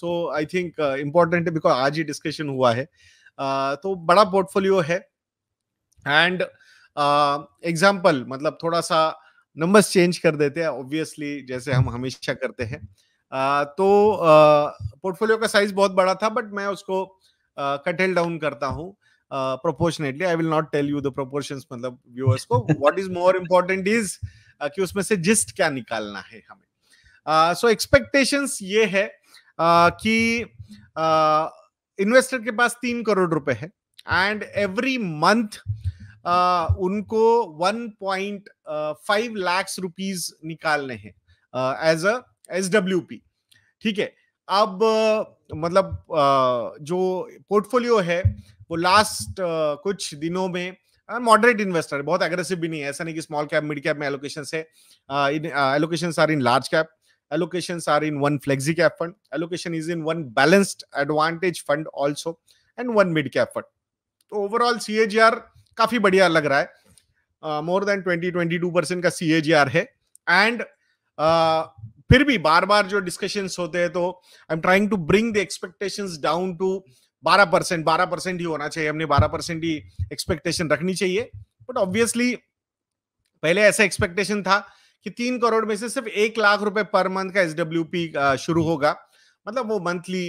So I think important है because आज ही डिस्कशन हुआ है uh, तो बड़ा पोर्टफोलियो है एंड एग्जाम्पल uh, मतलब थोड़ा सा नंबर्स चेंज कर देते हैं ऑब्वियसली जैसे हम हमेशा करते हैं uh, तो पोर्टफोलियो uh, का साइज बहुत बड़ा था बट मैं उसको कटेल uh, डाउन करता हूँ proportionately I will not tell you the proportion मतलब व्यूअर्स को what is more important is कि उसमें से जिस्ट क्या निकालना है हमें सो uh, एक्सपेक्टेशंस so ये है कि इन्वेस्टर के पास तीन करोड़ रुपए है एंड एवरी मंथ उनको 1.5 लैक्स रुपीज निकालने हैं as a S W P ठीक है अब मतलब जो पोर्टफोलियो है वो लास्ट कुछ दिनों में मॉडरेट इन्वेस्टर बहुत एग्रेसिव भी नहीं है ऐसा नहीं कि स्मॉल कैप मिड कैप में एलोकेशन है allocation are in large cap allocations are in one flexi cap fund allocation is in one balanced advantage fund also and one mid cap fund so तो overall cagr काफी बढ़िया लग रहा है more than twenty twenty two percent का सी है and uh, फिर भी बार बार जो डिस्कशन होते हैं तो I am trying to bring the expectations down to 12 percent बारह परसेंट ही होना चाहिए हमने 12 परसेंट ही एक्सपेक्टेशन रखनी चाहिए बट ऑब्वियसली पहले ऐसा एक्सपेक्टेशन था कि तीन करोड़ में से सिर्फ एक लाख रुपए पर मंथ का पी शुरू होगा मतलब वो मंथली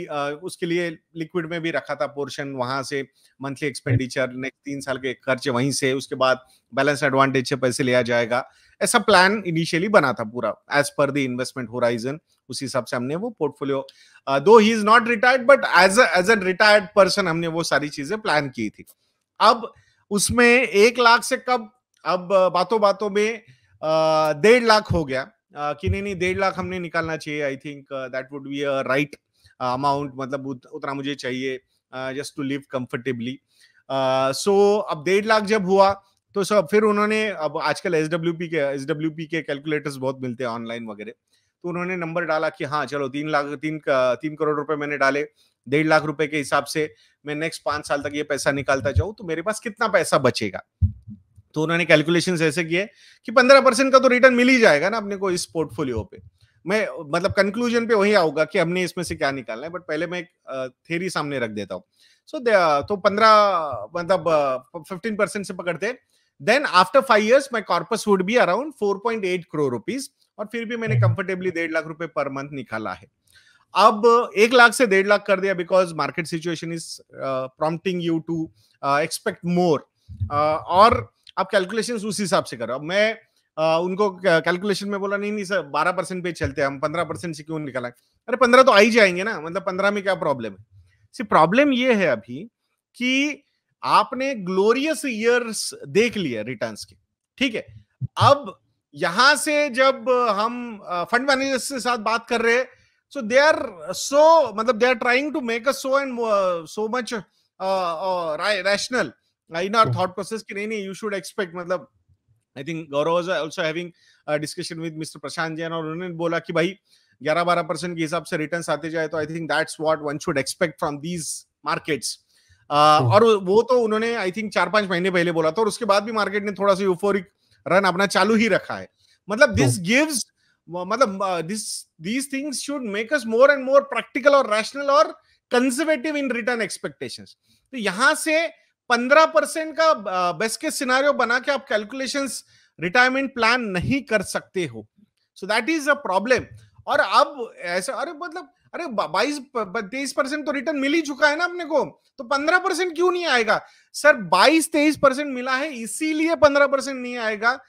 उसके लिए लिक्विड में भी रखा था पोर्शन वहां से मंथली एक्सपेंडिचर नेक्स्ट तीन साल के खर्चे वहीं से उसके बाद बैलेंस एडवांटेज से पैसे लिया जाएगा ऐसा प्लान इनिशियली बना था पूरा as per the investment horizon उस हिसाब से हमने वो पोर्टफोलियो दो ही is not retired but as as a retired person हमने वो सारी चीजें प्लान की थी अब उसमें एक लाख से कब अब बातों बातों में डेढ़ लाख हो गया uh, कि नहीं नहीं डेढ़ लाख हमने निकालना चाहिए I think that would be a right amount मतलब उत, उतना मुझे चाहिए just to live comfortably so अब डेढ़ लाख जब हुआ तो सब फिर उन्होंने अब आजकल एस डब्ल्यू पी के एस डब्ल्यू पी के कैलकुलेटर्स बहुत मिलते हैं ऑनलाइन वगैरह तो उन्होंने नंबर डाला कि हाँ चलो तीन लाख तीन तीन करोड़ रुपए मैंने डाले डेढ़ लाख रुपए के हिसाब से मैं नेक्स्ट पांच साल तक ये पैसा निकालता जाऊं तो मेरे पास कितना पैसा बचेगा तो उन्होंने कैलकुलेशन ऐसे किए कि पंद्रह परसेंट का तो रिटर्न मिल ही जाएगा ना अपने को इस पोर्टफोलियो पे मैं मतलब कंक्लूजन पे वही आऊंगा कि हमने इसमें से क्या निकालना है बट पहले मैं एक थेरी सामने रख देता हूँ सो so, तो पंद्रह मतलब फिफ्टीन परसेंट से पकड़ते then after five years my corpus would be around four point eight crore rupees और फिर भी मैंने कंफर्टेबली हम्म। डेढ़ लाख रुपए पर मंथ निकाला है अब एक लाख से डेढ़ लाख कर दिया because market situation is prompting you to expect more और आप कैलकुलेशन उस हिसाब से करो अब मैं आ, उनको कैलकुलेशन में बोला नहीं नहीं सर बारह परसेंट पे चलते हैं हम पंद्रह परसेंट से क्यों निकाला अरे पंद्रह तो आ ही जाएंगे ना मतलब पंद्रह में क्या प्रॉब्लम है सी प्रॉब्लम ये है अभी कि आपने ग्लोरियस ईयर्स देख लिए रिटर्न्स के ठीक है अब यहां से जब हम फंड मैनेजर्स के साथ बात कर रहे हैं सो दे आर सो मतलब they are trying to make a so and so much rational in our hmm. thought process ki nahi nahi you should expect matlab I think Gaurav was also having discussion with mister Prashant Jain और उन्होंने बोला कि भाई 11 12 percent के हिसाब से return आते जाए तो I think that's what one should expect from these markets और वो तो उन्होंने आई थिंक चार पांच महीने पहले बोला था और उसके बाद भी मार्केट ने थोड़ा सा यूफोरिक रन अपना चालू ही रखा है मतलब दिस गिव्स hmm. मतलब this these things should make us more and more practical और रैशनल और कंजर्वेटिव इन रिटर्न एक्सपेक्टेशंस तो यहां से पंद्रह परसेंट का बेस्ट के सिनारियो बना के आप कैलकुलेशन रिटायरमेंट प्लान नहीं कर सकते हो so that is a problem और अब ऐसा अरे मतलब अरे बाईस तेईस परसेंट तो रिटर्न मिल ही चुका है ना अपने को तो पंद्रह परसेंट क्यों नहीं आएगा सर बाईस तेईस परसेंट मिला है इसीलिए पंद्रह परसेंट नहीं आएगा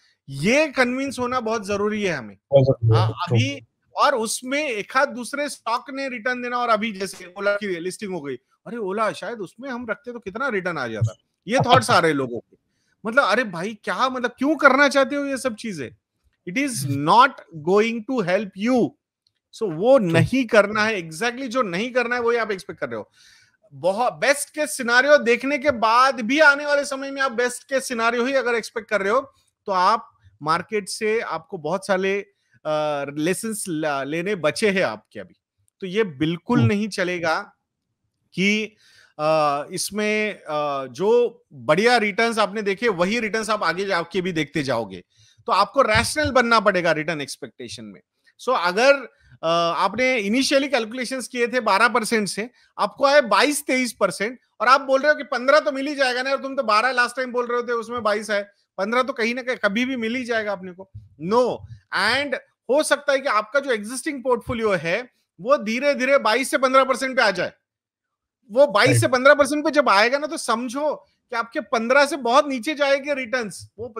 ये कन्विंस होना बहुत जरूरी है हमें आ, हाँ, अभी और उसमें एक दूसरे स्टॉक ने रिटर्न देना और अभी जैसे ओला की लिस्टिंग हो गई अरे ओला शायद उसमें हम रखते तो कितना रिटर्न आ जाता ये थॉट्स आ रहे लोगों के मतलब अरे भाई क्या मतलब क्यों करना चाहते हो ये सब चीजें it is not going to help you so वो नहीं करना है एग्जैक्टली exactly जो नहीं करना है वही आप एक्सपेक्ट कर रहे हो बहुत बेस्ट के सिनारियो देखने के बाद भी आने वाले समय में आप बेस्ट के सिनारियो ही अगर एक्सपेक्ट कर रहे हो तो आप मार्केट से आपको बहुत सारे लेसन लेने बचे हैं आपके अभी तो ये बिल्कुल नहीं चलेगा कि इसमें जो बढ़िया रिटर्न्स आपने देखे वही रिटर्न्स आप आगे जाके भी देखते जाओगे तो आपको रैशनल बनना पड़ेगा रिटर्न एक्सपेक्टेशन में सो so, अगर आपने इनिशियली कैलकुलेशंस किए थे 12 परसेंट से आपको आए 22 23 परसेंट और आप बोल रहे हो कि 15 तो मिल ही जाएगा ना और तुम तो 12 लास्ट टाइम बोल रहे थे उसमें 22 है 15 तो कहीं ना कहीं कभी भी मिल ही जाएगा अपने को नो no. एंड हो सकता है कि आपका जो एग्जिस्टिंग पोर्टफोलियो है वो धीरे धीरे 22 से 15 परसेंट पे आ जाए वो 22 से 15 परसेंट पे जब आएगा ना तो समझो कि आपके 15 से बहुत नीचे जाएंगे रिटर्न वो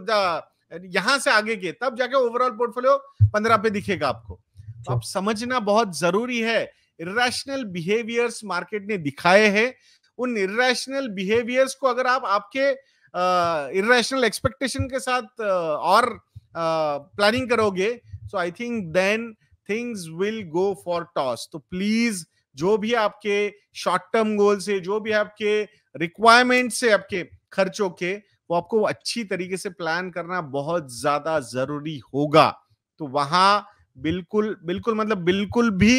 यहां से आगे के तब जाके ओवरऑल पोर्टफोलियो 15 पे दिखेगा आपको तो आप समझना बहुत जरूरी है इेशनल बिहेवियर्स मार्केट ने दिखाए हैं उन इेशनल बिहेवियर्स को अगर आप आपके uh, एक्सपेक्टेशन के साथ और प्लानिंग करोगे so I think then things will go for toss तो प्लीज जो भी आपके शॉर्ट टर्म गोल्स है जो भी आपके रिक्वायरमेंट है आपके खर्चों के वो आपको अच्छी तरीके से प्लान करना बहुत ज्यादा जरूरी होगा तो वहां बिल्कुल बिल्कुल मतलब बिल्कुल भी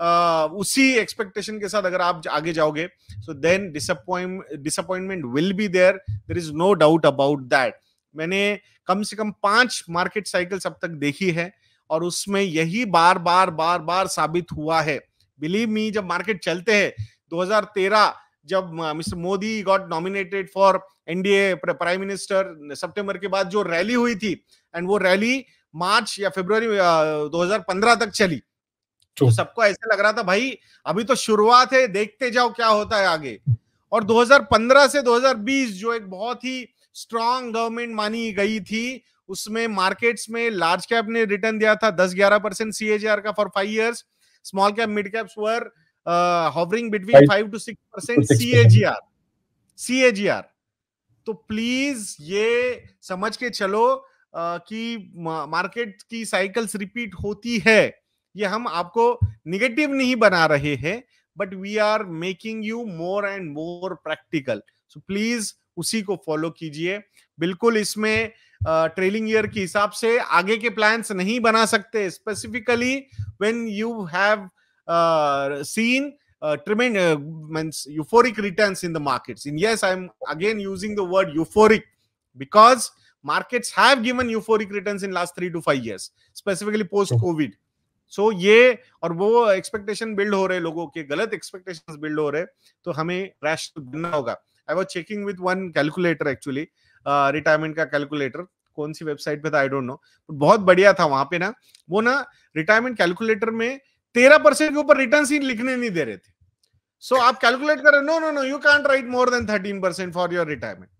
आ, उसी एक्सपेक्टेशन के साथ अगर आप आगे जाओगे so then disappointment will be there there is no doubt about that मैंने कम से कम पांच मार्केट साइकिल्स अब तक देखी है और उसमें यही बार बार बार बार साबित हुआ है बिलीव मी जब मार्केट चलते हैं 2013 जब mister Modi got nominated for NDA prime minister सितंबर के बाद जो रैली हुई थी एंड वो रैली मार्च या फेब्रुवरी 2015 तक चली तो सबको ऐसा लग रहा था भाई अभी तो शुरुआत है देखते जाओ क्या होता है आगे और 2015 से 2020 जो एक बहुत ही स्ट्रॉन्ग गवर्नमेंट मानी गई थी उसमें मार्केट्स में लार्ज कैप ने रिटर्न दिया था 10-11 परसेंट सीएजीआर का for five years small cap mid caps were uh, hovering between five, 5 to 6 percent CAGR CAGR तो प्लीज ये समझ के चलो uh, कि मार्केट की साइकिल्स रिपीट होती है ये हम आपको निगेटिव नहीं बना रहे हैं but we are making you more and more practical so please उसी को फॉलो कीजिए बिल्कुल इसमें ट्रेलिंग ईयर के हिसाब से आगे के प्लान्स नहीं बना सकते specifically when you have seen means euphoric returns in the markets in yes I am again using the word euphoric because markets have given euphoric returns in last three to five years specifically post covid So, ये और वो expectation build हो रहे लोगों के गलत expectation build हो रहे तो हमें रैश तो होगा I was checking with one calculator actually retirement का कैलकुलेटर कौन सी वेबसाइट पे था आई डोंट नो बहुत बढ़िया था वहां पे ना वो ना रिटायरमेंट कैलकुलेटर में तेरह परसेंट के ऊपर रिटर्न ही लिखने नहीं दे रहे थे सो so, आप कैलकुलेट कर रहे no no no you can't write more than thirteen percent for your retirement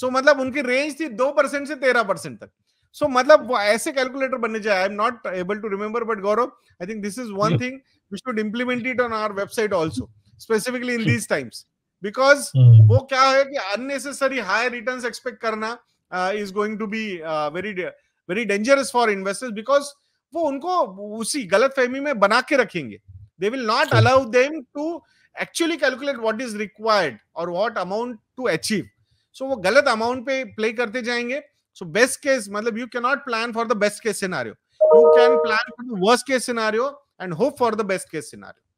so मतलब उनकी रेंज थी दो परसेंट से तेरह परसेंट तक सो so, मतलब ऐसे कैलकुलेटर बनने जाए I am not able to remember but Gaurav I think this is one thing we should implement it on our website also specifically in these times because hmm. वो क्या है कि अननेसेसरी हाई रिटर्न एक्सपेक्ट करना is going to be very very dangerous for investors because वो उनको उसी गलत फहमी में बना के रखेंगे they will not allow them to actually calculate what is required और what amount to achieve so वो गलत अमाउंट पे प्ले करते जाएंगे सो बेस्ट केस मतलब you can not plan for the best case scenario you can plan for the worst case scenario and hope for the best case scenario